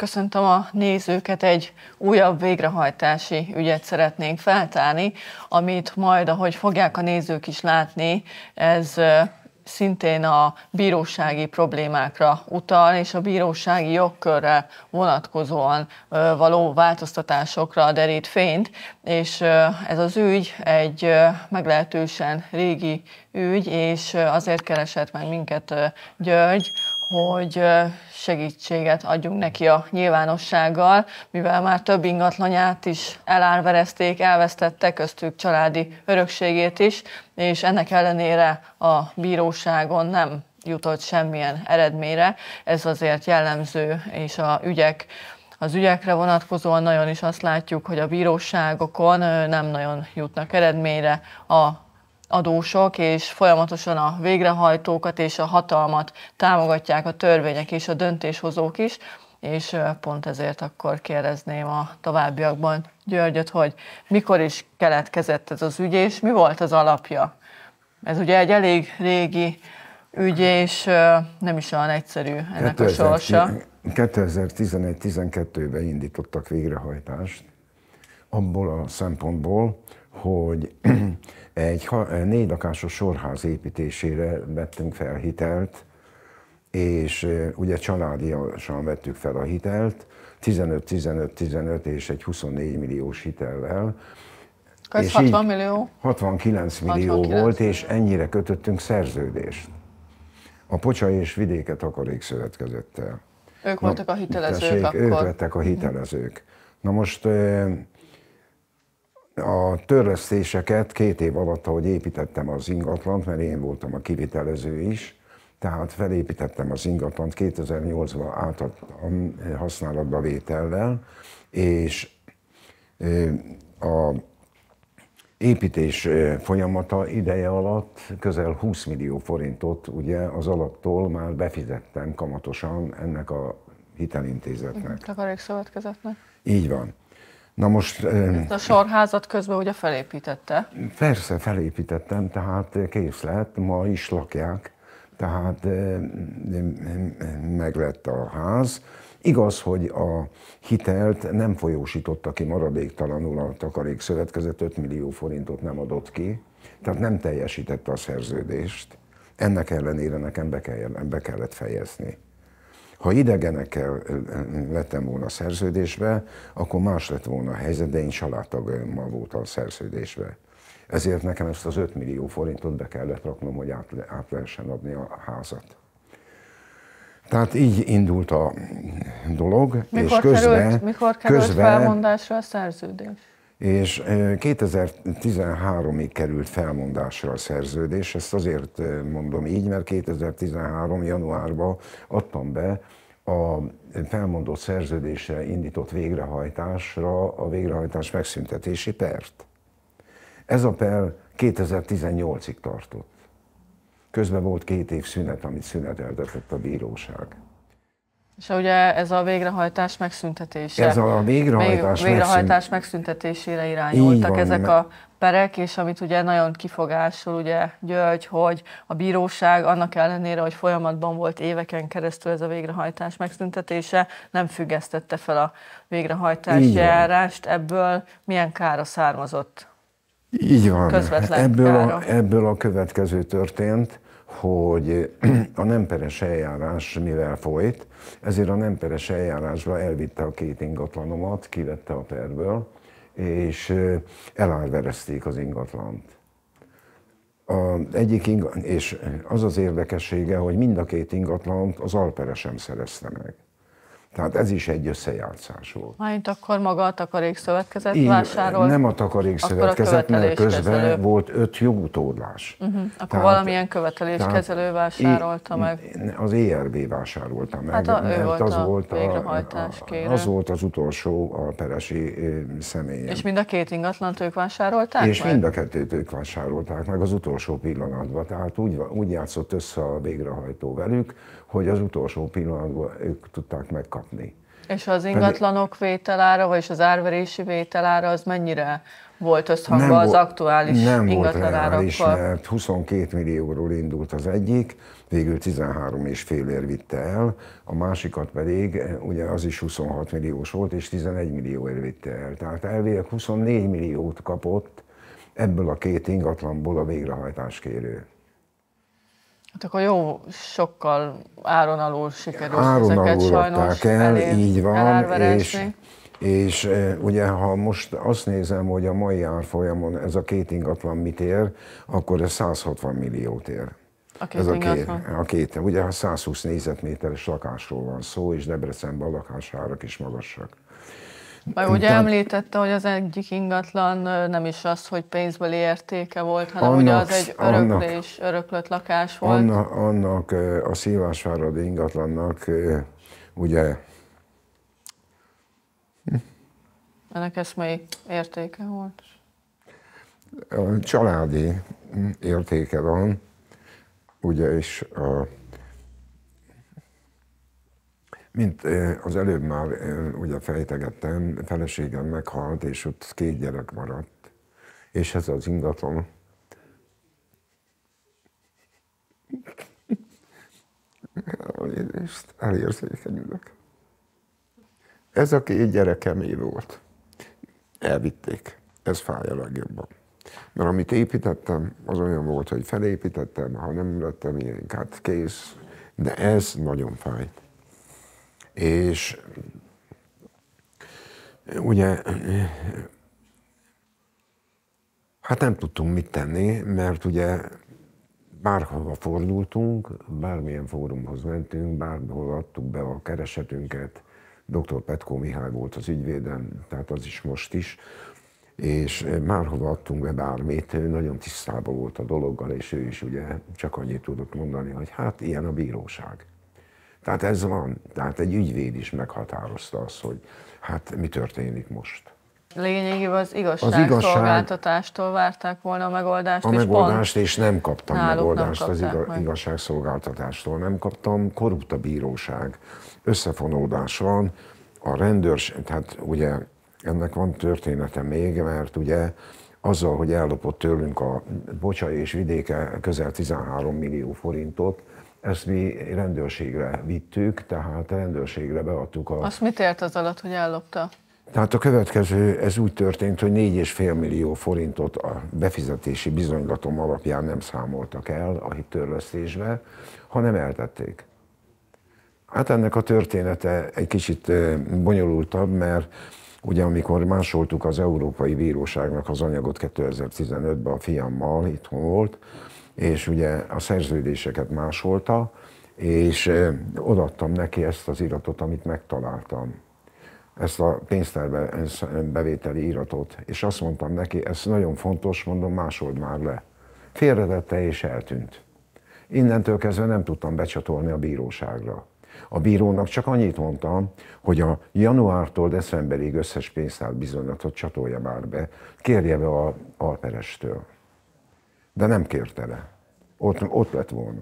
Köszöntöm a nézőket, egy újabb végrehajtási ügyet szeretnénk feltárni, amit majd, ahogy fogják a nézők is látni, ez szintén a bírósági problémákra utal, és a bírósági jogkörre vonatkozóan való változtatásokra derít fényt, és ez az ügy egy meglehetősen régi ügy, és azért keresett meg minket György, hogy segítséget adjunk neki a nyilvánossággal, mivel már több ingatlanját is elárverezték, elvesztette köztük családi örökségét is, és ennek ellenére a bíróságon nem jutott semmilyen eredményre. Ez azért jellemző, és a ügyek az ügyekre vonatkozóan nagyon is azt látjuk, hogy a bíróságokon nem nagyon jutnak eredményre a adósok, és folyamatosan a végrehajtókat és a hatalmat támogatják a törvények és a döntéshozók is, és pont ezért akkor kérdezném a továbbiakban Györgyöt, hogy mikor is keletkezett ez az ügy, és mi volt az alapja? Ez ugye egy elég régi ügy, és nem is olyan egyszerű ennek 2000, a sorsa. 2011-12-ben indítottak végrehajtást, abból a szempontból, hogy egy eh, négy lakásos sorház építésére vettünk fel hitelt, és eh, ugye családiasan vettük fel a hitelt, 15-15-15 és egy 24 milliós hitellel. Ez 60 millió? 69 millió 69 volt, millió. és ennyire kötöttünk szerződést. A Pocsa és Vidéke Takarék Szövetkezettel. Ők Na, voltak a hitelezők tessék, akkor? Ők vettek a hitelezők. Na most eh, a törlesztéseket két év alatt, ahogy építettem az ingatlant, mert én voltam a kivitelező is, tehát felépítettem az ingatlant 2008-ban átadtam eh, használatba vétellel, és eh, a építés eh, folyamata ideje alatt közel 20 millió forintot ugye az alaptól már befizettem kamatosan ennek a hitelintézetnek. Takarékszövetkezetnek. Így van. Na most... Ezt a sorházat közben ugye felépítette? Persze, felépítettem, tehát kész lett, ma is lakják, tehát meglett a ház. Igaz, hogy a hitelt nem folyósította ki maradéktalanul a takarékszövetkezet, 5 millió forintot nem adott ki, tehát nem teljesítette a szerződést. Ennek ellenére nekem be, kell, be kellett fejezni. Ha idegenekkel lettem volna szerződésbe, akkor más lett volna a helyzet, de én családtagommal voltam szerződésbe. Ezért nekem ezt az 5 millió forintot be kellett raknom, hogy át, át lehessen adni a házat. Tehát így indult a dolog, mikor és közben... Került, mikor került közben, felmondásra a szerződés? és 2013-ig került felmondásra a szerződés, ezt azért mondom így, mert 2013. januárban adtam be a felmondott szerződésre indított végrehajtásra a végrehajtás megszüntetési pert. Ez a per 2018-ig tartott. Közben volt két év szünet, amit szüneteltetett a bíróság. És ugye ez a végrehajtás megszüntetése. Ez a végrehajtás, Vég, végrehajtás megszüntetésére irányultak van, ezek a perek, és amit ugye nagyon kifogásol ugye György, hogy a bíróság annak ellenére, hogy folyamatban volt éveken keresztül ez a végrehajtás megszüntetése, nem függesztette fel a végrehajtás járást. Ebből milyen kára származott? Így van. Közvetlen ebből, kára. A, ebből a következő történt hogy a nemperes eljárás mivel folyt, ezért a nemperes eljárásba elvitte a két ingatlanomat, kivette a perből, és elárverezték az ingatlant. A egyik ingatlan, és az az érdekessége, hogy mind a két ingatlant az alperesem szerezte meg. Tehát ez is egy összejátszás volt. Majd akkor maga a takarékszövetkezet Én, vásárolt? Nem a takarékszövetkezet, a mert közben kezelő. volt öt jogutódlás. Uh-huh. Mhm, akkor tehát, valamilyen követeléskezelő vásárolta meg? Az ERB vásárolta meg, hát a, mert ő volt az, a volt a, a, az volt az utolsó a peresi személy. És mind a két ingatlant ők vásárolták És meg? mind a kettőt ők vásárolták meg az utolsó pillanatban. Tehát úgy, úgy játszott össze a végrehajtó velük, hogy az utolsó pillanatban ők tudták megkapni kapni. És az ingatlanok vételára, vagy az árverési vételára az mennyire volt összhangban nem az aktuális nem ingatlanárakkal? Nem volt reális, mert 22 millióról indult az egyik, végül 13 és ér vitte el, a másikat pedig ugye az is 26 milliós volt, és 11 millióért vitte el. Tehát elvileg 24 milliót kapott ebből a két ingatlanból a végrehajtás kérő. Hát akkor jó, sokkal áron alul sikerült áron ezeket alul sajnos el, így van, és, és eh, ugye ha most azt nézem, hogy a mai árfolyamon ez a két ingatlan mit ér, akkor ez 160 milliót ér. A két ez a két, a két, ugye ha 120 négyzetméteres lakásról van szó, és Debrecenben a lakásárak is magasak. Már ugye Tehát... említette, hogy az egyik ingatlan nem is az, hogy pénzbeli értéke volt, hanem annak, ugye az egy öröklés, annak, öröklött lakás volt. Annak, annak a szívásvárad ingatlannak ugye... Ennek mely értéke volt? A családi mm, értéke van, ugye, és a mint az előbb már ugye fejtegettem, feleségem meghalt, és ott két gyerek maradt, és ez az ingatlan. Elnézést, elérzékenyülök. Ez a két gyerekemé volt. Elvitték. Ez fáj a legjobban. Mert amit építettem, az olyan volt, hogy felépítettem, ha nem lettem ilyen, hát kész. De ez nagyon fájt. És ugye hát nem tudtunk mit tenni, mert ugye bárhova fordultunk, bármilyen fórumhoz mentünk, bárhol adtuk be a keresetünket, dr. Petkó Mihály volt az ügyvédem, tehát az is most is, és márhova adtunk be bármit, ő nagyon tisztában volt a dologgal, és ő is ugye csak annyit tudott mondani, hogy hát ilyen a bíróság. Tehát ez van. Tehát egy ügyvéd is meghatározta azt, hogy hát mi történik most. Lényegében az igazságszolgáltatástól igazság, várták volna a megoldást. A és megoldást, és nem kaptam megoldást nem az iga, meg. igazságszolgáltatástól. Nem kaptam, korrupt a bíróság. Összefonódás van, a rendőrség, tehát ugye ennek van története még, mert ugye azzal, hogy ellopott tőlünk a Bocsai és vidéke közel 13 millió forintot, ezt mi rendőrségre vittük, tehát a rendőrségre beadtuk a... Azt mit ért az alatt, hogy ellopta? Tehát a következő, ez úgy történt, hogy 4,5 millió forintot a befizetési bizonylatom alapján nem számoltak el a hittörlesztésbe, hanem eltették. Hát ennek a története egy kicsit bonyolultabb, mert ugye amikor másoltuk az Európai Bíróságnak az anyagot 2015-ben a fiammal, itthon volt, és ugye a szerződéseket másolta, és odaadtam neki ezt az iratot, amit megtaláltam. Ezt a pénztárbe bevételi iratot, és azt mondtam neki, ez nagyon fontos, mondom, másold már le. Félredette és eltűnt. Innentől kezdve nem tudtam becsatolni a bíróságra. A bírónak csak annyit mondtam, hogy a januártól decemberig összes pénztár bizonyatot csatolja már be, kérje be a alperestől de nem kérte le. Ott, ott lett volna.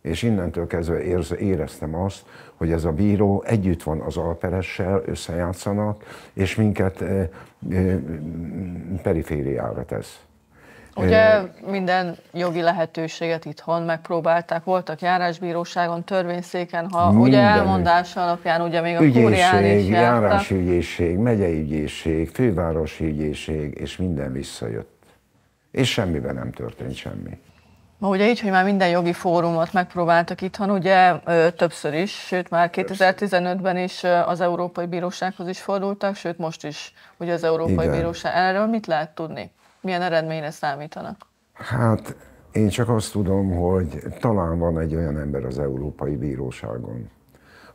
És innentől kezdve érze, éreztem azt, hogy ez a bíró együtt van az alperessel, összejátszanak, és minket e, e, perifériára tesz. Ugye eh, minden jogi lehetőséget itthon megpróbálták, voltak járásbíróságon, törvényszéken, ha minden. ugye elmondás alapján, ugye még a ügyészség, kúrián is jártak. járásügyészség, megyei ügyészség, fővárosi ügyészség, és minden visszajött és semmiben nem történt semmi. Ma ugye így, hogy már minden jogi fórumot megpróbáltak itthon, ugye ö, többször is, sőt már 2015-ben is az Európai Bírósághoz is fordultak, sőt most is ugye az Európai Igen. Bíróság. Erről mit lehet tudni? Milyen eredményre számítanak? Hát én csak azt tudom, hogy talán van egy olyan ember az Európai Bíróságon,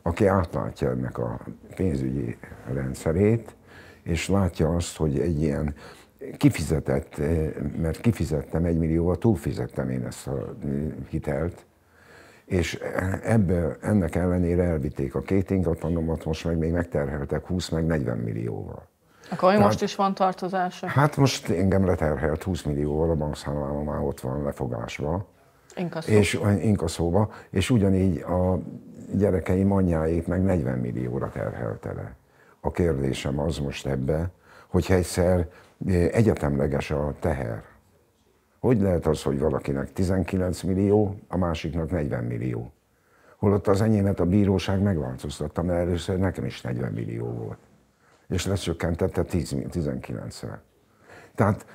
aki átlátja ennek a pénzügyi rendszerét, és látja azt, hogy egy ilyen kifizetett, eh, mert kifizettem egy millióval, túlfizettem én ezt a eh, hitelt, és ebbe, ennek ellenére elvitték a két ingatlanomat, most meg még megterheltek 20 meg 40 millióval. Akkor Tehát, most is van tartozása? Hát most engem leterhelt 20 millióval, a bankszámlám már ott van lefogásba. Inkaszóba. És eh, inkaszóba, és ugyanígy a gyerekeim anyjáét meg 40 millióra terhelte le. A kérdésem az most ebbe, hogy egyszer egyetemleges a teher. Hogy lehet az, hogy valakinek 19 millió, a másiknak 40 millió? Holott az enyémet a bíróság megváltoztatta, mert először nekem is 40 millió volt. És lecsökkentette 19-re. Tehát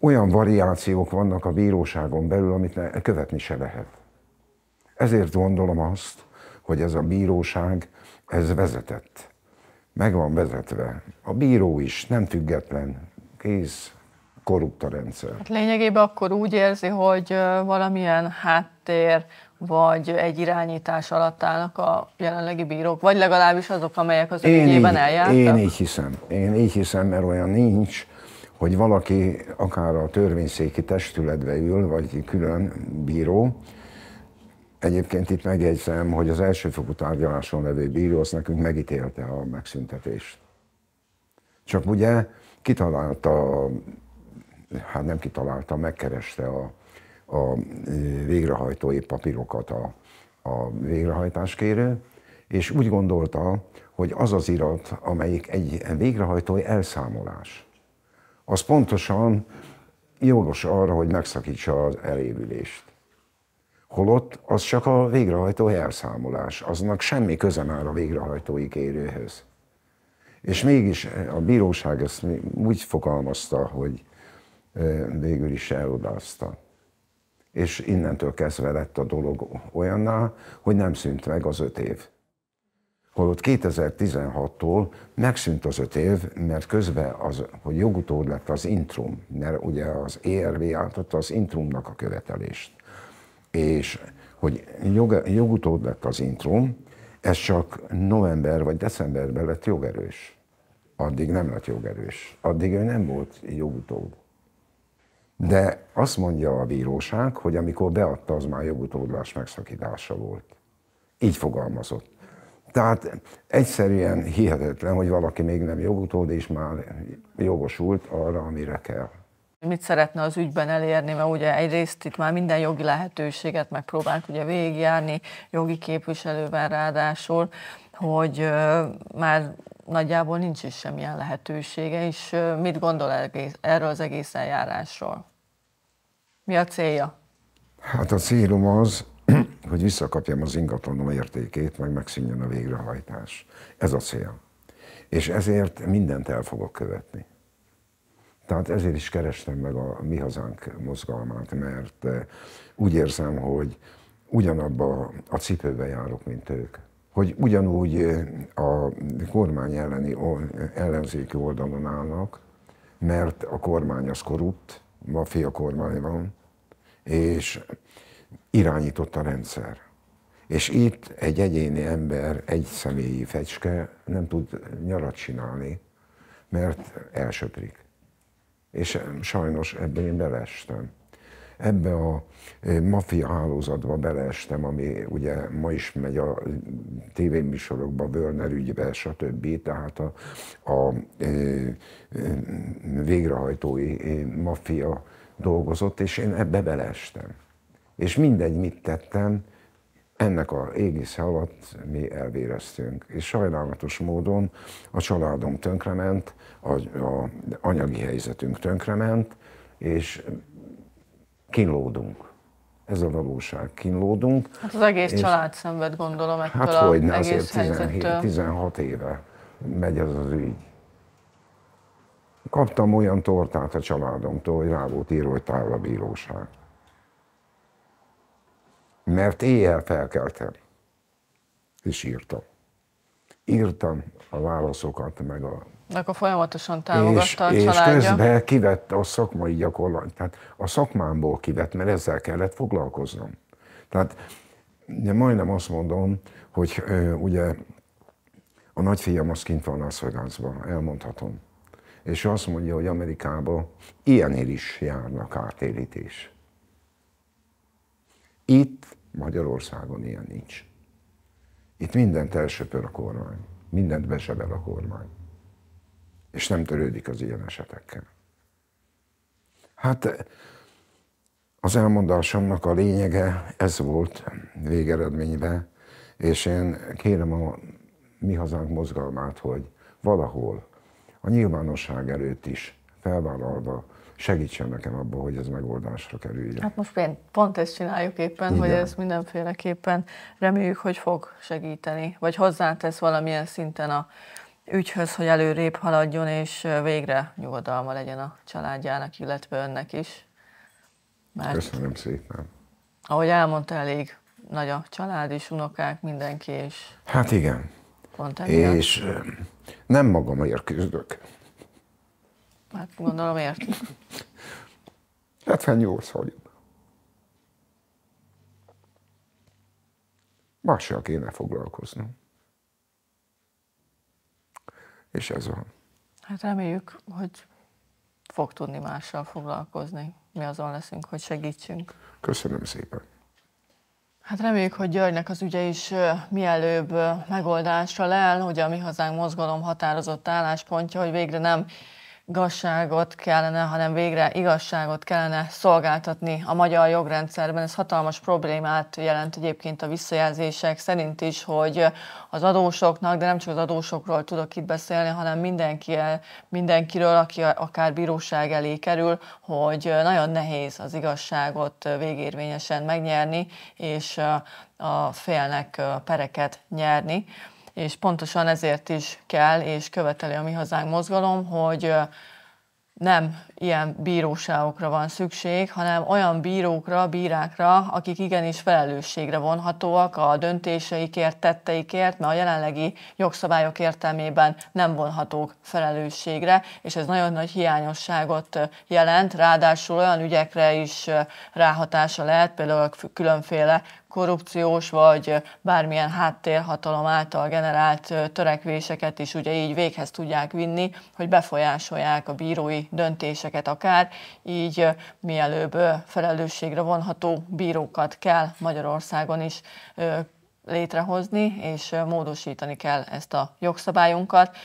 olyan variációk vannak a bíróságon belül, amit ne, követni se lehet. Ezért gondolom azt, hogy ez a bíróság, ez vezetett. Meg van vezetve. A bíró is nem független, egész korrupt a rendszer. Hát lényegében akkor úgy érzi, hogy valamilyen háttér vagy egy irányítás alatt állnak a jelenlegi bírók, vagy legalábbis azok, amelyek az én ügyében eljártak? Én így hiszem. Én így hiszem, mert olyan nincs, hogy valaki akár a törvényszéki testületbe ül, vagy külön bíró, Egyébként itt megjegyzem, hogy az elsőfokú tárgyaláson levő bíró az nekünk megítélte a megszüntetést. Csak ugye kitalálta, hát nem kitalálta, megkereste a, a végrehajtói papírokat a, a végrehajtáskérő, és úgy gondolta, hogy az az irat, amelyik egy végrehajtói elszámolás, az pontosan jogos arra, hogy megszakítsa az elévülést. Holott az csak a végrehajtói elszámolás, aznak semmi köze már a végrehajtói kérőhöz. És mégis eh, a bíróság ezt úgy fogalmazta, hogy eh, végül is elodázta. És innentől kezdve lett a dolog olyanná, hogy nem szűnt meg az öt év. Holott 2016-tól megszűnt az öt év, mert közben, az, hogy jogutód lett az intrum, mert ugye az ERV átadta az intrumnak a követelést. És hogy jog, jogutód lett az intrum, ez csak november vagy decemberben lett jogerős. Addig nem lett jogerős. Addig ő nem volt jogutód. De azt mondja a bíróság, hogy amikor beadta, az már jogutódlás megszakítása volt. Így fogalmazott. Tehát egyszerűen hihetetlen, hogy valaki még nem jogutód, és már jogosult arra, amire kell. Mit szeretne az ügyben elérni, mert ugye egyrészt itt már minden jogi lehetőséget megpróbált ugye végigjárni, jogi képviselővel ráadásul, hogy már nagyjából nincs is semmilyen lehetősége, és mit gondol erről az egész eljárásról? Mi a célja? Hát a célom az, hogy visszakapjam az ingatlanom értékét, meg megszűnjön a végrehajtás. Ez a cél. És ezért mindent el fogok követni. Tehát ezért is kerestem meg a Mi Hazánk mozgalmát, mert eh, úgy érzem, hogy ugyanabba a cipőbe járok, mint ők. Hogy ugyanúgy eh, a kormány elleni, ellenzéki oldalon állnak, mert a kormány az korrupt, mafia kormány van, és irányított a rendszer. És itt egy egyéni ember, egy személyi fecske nem tud nyarat csinálni, mert elsöprik és eh, sajnos ebbe én beleestem. Ebbe a eh, mafia hálózatba beleestem, ami ugye ma is megy a eh, tévéműsorokba, Völner ügybe, stb. Tehát a, a végrehajtói mafia dolgozott, és én ebbe beleestem. És mindegy, mit tettem, ennek a égisze alatt mi elvéreztünk, és sajnálatos módon a családom tönkrement, a, a anyagi helyzetünk tönkrement, és kínlódunk. Ez a valóság, kínlódunk. Hát az egész és, család szenved, gondolom, hát ettől hát hogy ne, egész 17, 16 éve megy ez az ügy. Kaptam olyan tortát a családomtól, hogy rá volt írva, hogy távol a bíróság mert éjjel felkeltem, És írtam. Írtam a válaszokat, meg a... De akkor folyamatosan támogatta és, a családja. És közben kivett a szakmai gyakorlat, tehát a szakmámból kivett, mert ezzel kellett foglalkoznom. Tehát majdnem azt mondom, hogy ugye a nagyfiam az kint van Las Vegasban, elmondhatom. És azt mondja, hogy Amerikában ilyenért is járnak átérítés. Itt Magyarországon ilyen nincs. Itt mindent elsöpör a kormány, mindent besebel a kormány. És nem törődik az ilyen esetekkel. Hát az elmondásomnak a lényege ez volt végeredményben, és én kérem a mi hazánk mozgalmát, hogy valahol a nyilvánosság előtt is felvállalva segítsen nekem abban, hogy ez megoldásra kerüljön. Hát most pont ezt csináljuk éppen, Igen. hogy ez mindenféleképpen reméljük, hogy fog segíteni, vagy hozzátesz valamilyen szinten a ügyhöz, hogy előrébb haladjon, és végre nyugodalma legyen a családjának, illetve önnek is. Mert, Köszönöm szépen. Ahogy elmondta, elég nagy a család is, unokák, mindenki, is. Hát igen. Pont És nem magamért küzdök. Hát gondolom értjük. 78 vagyok. Mással kéne foglalkoznom. És ez van. Hát reméljük, hogy fog tudni mással foglalkozni. Mi azon leszünk, hogy segítsünk. Köszönöm szépen. Hát reméljük, hogy Györgynek az ügye is mielőbb megoldásra lel, hogy a Mi Hazánk mozgalom határozott álláspontja, hogy végre nem igazságot kellene, hanem végre igazságot kellene szolgáltatni a magyar jogrendszerben. Ez hatalmas problémát jelent egyébként a visszajelzések szerint is, hogy az adósoknak, de nem csak az adósokról tudok itt beszélni, hanem mindenki, mindenkiről, aki akár bíróság elé kerül, hogy nagyon nehéz az igazságot végérvényesen megnyerni, és a félnek pereket nyerni és pontosan ezért is kell és követeli a Mi Hazánk mozgalom, hogy nem ilyen bíróságokra van szükség, hanem olyan bírókra, bírákra, akik igenis felelősségre vonhatóak a döntéseikért, tetteikért, mert a jelenlegi jogszabályok értelmében nem vonhatók felelősségre, és ez nagyon nagy hiányosságot jelent, ráadásul olyan ügyekre is ráhatása lehet, például a különféle korrupciós vagy bármilyen háttérhatalom által generált törekvéseket is ugye így véghez tudják vinni, hogy befolyásolják a bírói döntéseket akár, így mielőbb felelősségre vonható bírókat kell Magyarországon is létrehozni, és módosítani kell ezt a jogszabályunkat,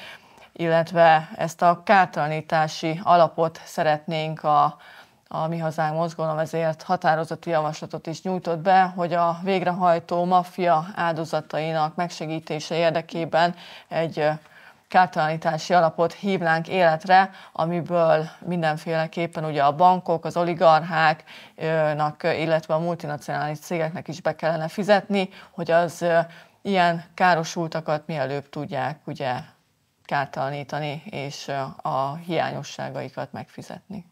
illetve ezt a kártalanítási alapot szeretnénk a a Mi Hazánk mozgalom ezért határozott javaslatot is nyújtott be, hogy a végrehajtó maffia áldozatainak megsegítése érdekében egy kártalanítási alapot hívnánk életre, amiből mindenféleképpen ugye a bankok, az oligarcháknak, illetve a multinacionális cégeknek is be kellene fizetni, hogy az ilyen károsultakat mielőbb tudják ugye kártalanítani és a hiányosságaikat megfizetni.